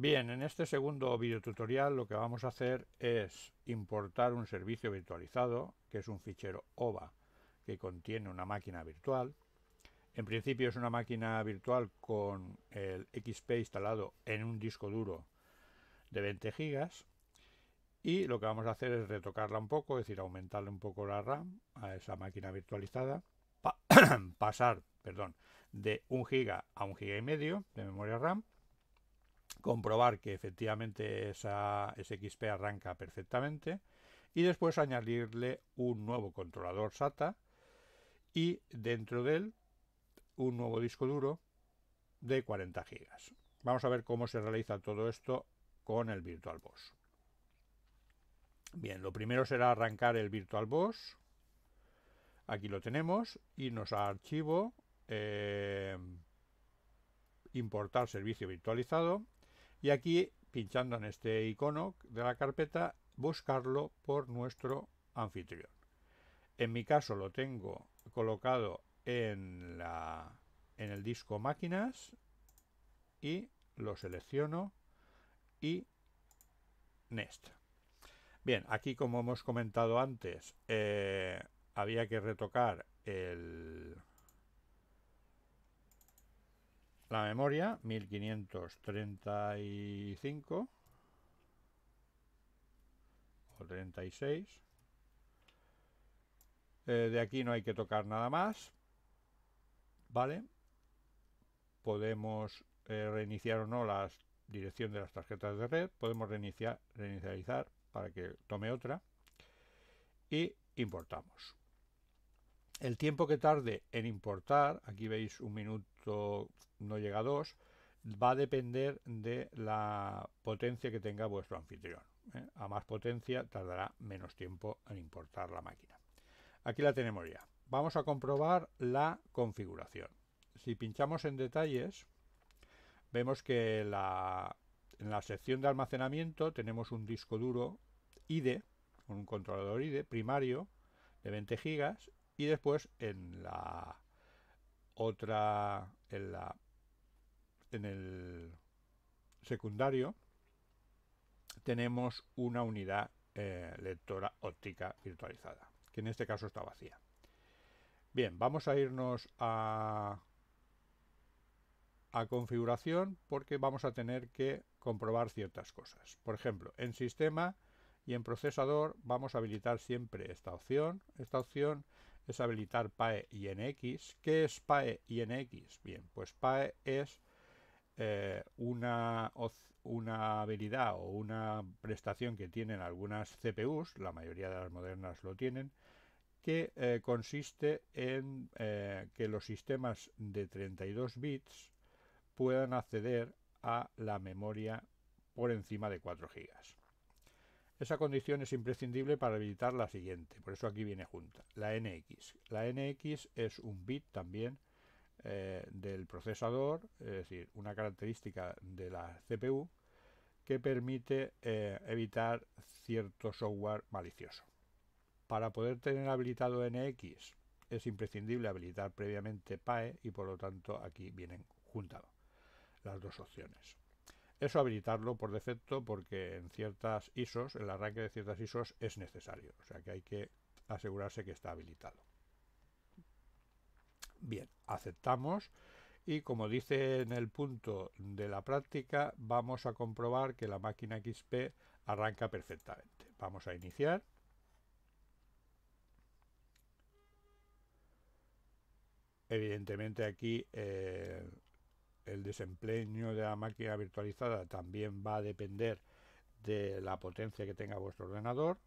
Bien, en este segundo videotutorial lo que vamos a hacer es importar un servicio virtualizado, que es un fichero OVA, que contiene una máquina virtual. En principio es una máquina virtual con el XP instalado en un disco duro de 20 GB. Y lo que vamos a hacer es retocarla un poco, es decir, aumentarle un poco la RAM a esa máquina virtualizada. pasar, perdón, de 1 GB a un GB y medio de memoria RAM comprobar que efectivamente esa xp arranca perfectamente y después añadirle un nuevo controlador SATA y dentro de él un nuevo disco duro de 40 GB. Vamos a ver cómo se realiza todo esto con el VirtualBox. Bien, lo primero será arrancar el VirtualBox. Aquí lo tenemos. y nos archivo, eh, importar servicio virtualizado y aquí pinchando en este icono de la carpeta buscarlo por nuestro anfitrión. En mi caso lo tengo colocado en, la, en el disco máquinas y lo selecciono y Next. Bien, aquí como hemos comentado antes, eh, había que retocar el, la memoria, 1535 o 36. Eh, de aquí no hay que tocar nada más. ¿Vale? Podemos eh, reiniciar o no la dirección de las tarjetas de red. Podemos reiniciar, reinicializar para que tome otra. Y importamos. El tiempo que tarde en importar, aquí veis un minuto no llega a 2, va a depender de la potencia que tenga vuestro anfitrión. ¿eh? A más potencia tardará menos tiempo en importar la máquina. Aquí la tenemos ya. Vamos a comprobar la configuración. Si pinchamos en detalles, vemos que en la sección de almacenamiento tenemos un disco duro IDE, un controlador IDE primario de 20 GB y después en la otra en, la, en el secundario, tenemos una unidad eh, lectora óptica virtualizada, que en este caso está vacía. Bien, vamos a irnos a, a configuración porque vamos a tener que comprobar ciertas cosas. Por ejemplo, en sistema y en procesador vamos a habilitar siempre esta opción. Esta opción es habilitar PAE y NX. ¿Qué es PAE y NX? Bien, pues PAE es eh, una, habilidad o una prestación que tienen algunas CPUs, la mayoría de las modernas lo tienen, que eh, consiste en eh, que los sistemas de 32 bits puedan acceder a la memoria por encima de 4 gigas. Esa condición es imprescindible para habilitar la siguiente, por eso aquí viene junta, la NX. La NX es un bit también eh, del procesador, es decir, una característica de la CPU que permite eh, evitar cierto software malicioso. Para poder tener habilitado NX es imprescindible habilitar previamente PAE y por lo tanto aquí vienen juntas las dos opciones. Eso habilitarlo por defecto porque en ciertas ISOs, el arranque de ciertas ISOs es necesario. O sea que hay que asegurarse que está habilitado. Bien, aceptamos y como dice en el punto de la práctica, vamos a comprobar que la máquina XP arranca perfectamente. Vamos a iniciar. Evidentemente aquí eh, el desempeño de la máquina virtualizada también va a depender de la potencia que tenga vuestro ordenador.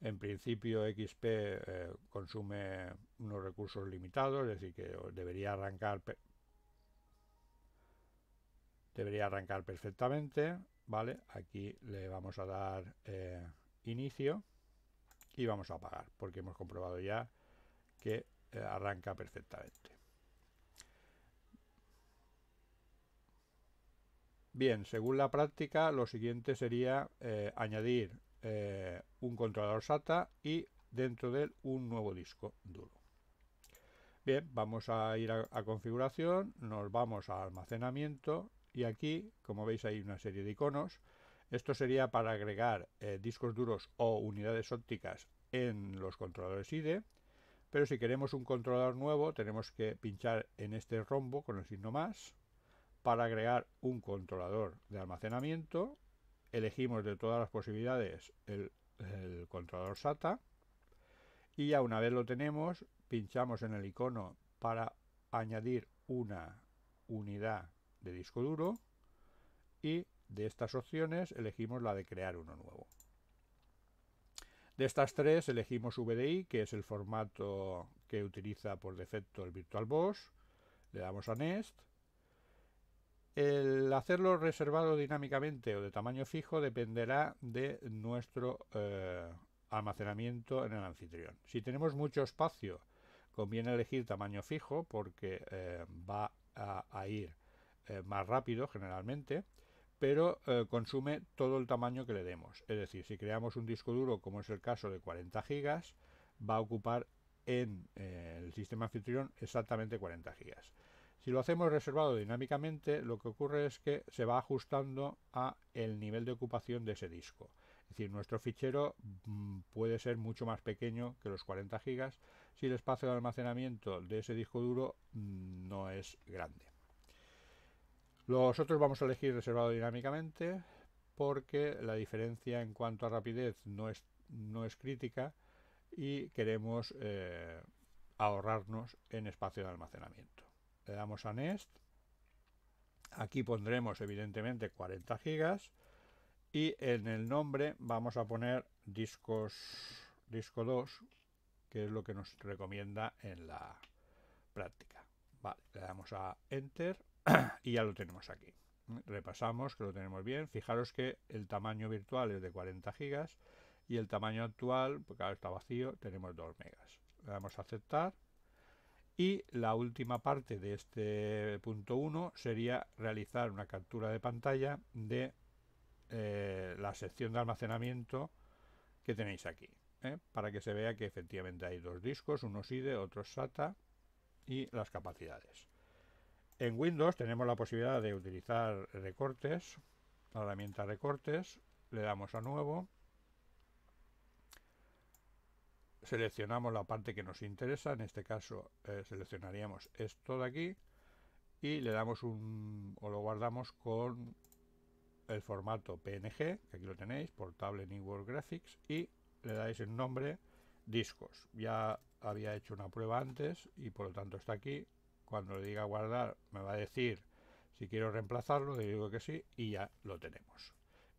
En principio XP eh, consume unos recursos limitados, es decir, que debería arrancar debería arrancar perfectamente, ¿vale? Aquí le vamos a dar eh, inicio y vamos a apagar, porque hemos comprobado ya que eh, arranca perfectamente. Bien, según la práctica, lo siguiente sería eh, añadir eh, un controlador SATA y dentro de él un nuevo disco duro. Bien, vamos a ir a, configuración, nos vamos a almacenamiento y aquí, como veis, hay una serie de iconos. Esto sería para agregar eh, discos duros o unidades ópticas en los controladores IDE, pero si queremos un controlador nuevo tenemos que pinchar en este rombo con el signo más para agregar un controlador de almacenamiento, elegimos de todas las posibilidades el, controlador SATA y ya una vez lo tenemos, pinchamos en el icono para añadir una unidad de disco duro y de estas opciones elegimos la de crear uno nuevo. De estas tres elegimos VDI, que es el formato que utiliza por defecto el VirtualBox. Le damos a nest el hacerlo reservado dinámicamente o de tamaño fijo dependerá de nuestro eh, almacenamiento en el anfitrión. Si tenemos mucho espacio, conviene elegir tamaño fijo porque eh, va a, ir eh, más rápido generalmente, pero consume todo el tamaño que le demos. Es decir, si creamos un disco duro, como es el caso de 40 GB, va a ocupar en el sistema anfitrión exactamente 40 gigas. Si lo hacemos reservado dinámicamente, lo que ocurre es que se va ajustando a el nivel de ocupación de ese disco. Es decir, nuestro fichero mm, puede ser mucho más pequeño que los 40 gigas si el espacio de almacenamiento de ese disco duro mm, no es grande. Los otros vamos a elegir reservado dinámicamente porque la diferencia en cuanto a rapidez no es, no es crítica y queremos eh, ahorrarnos en espacio de almacenamiento le damos a Nest, aquí pondremos evidentemente 40 gigas y en el nombre vamos a poner discos disco 2 que es lo que nos recomienda en la práctica le damos a enter y ya lo tenemos aquí repasamos que lo tenemos bien fijaros que el tamaño virtual es de 40 gigas y el tamaño actual porque ahora está vacío tenemos 2 megas le damos a aceptar y la última parte de este punto 1 sería realizar una captura de pantalla de eh, la sección de almacenamiento que tenéis aquí. ¿eh? Para que se vea que efectivamente hay dos discos, uno SIDE, otro SATA y las capacidades. En Windows tenemos la posibilidad de utilizar recortes, la herramienta recortes, le damos a nuevo seleccionamos la parte que nos interesa, en este caso eh, seleccionaríamos esto de aquí y le damos un o lo guardamos con el formato PNG, que aquí lo tenéis, Portable New World Graphics y le dais el nombre discos. Ya había hecho una prueba antes y por lo tanto está aquí. Cuando le diga guardar me va a decir si quiero reemplazarlo, le digo que sí y ya lo tenemos.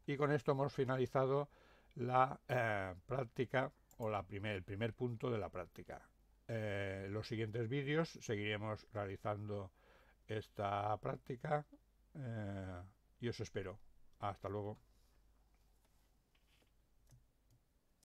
Y con esto hemos finalizado la eh, práctica la el primer punto de la práctica. En eh, los siguientes vídeos seguiremos realizando esta práctica eh, y os espero. Hasta luego.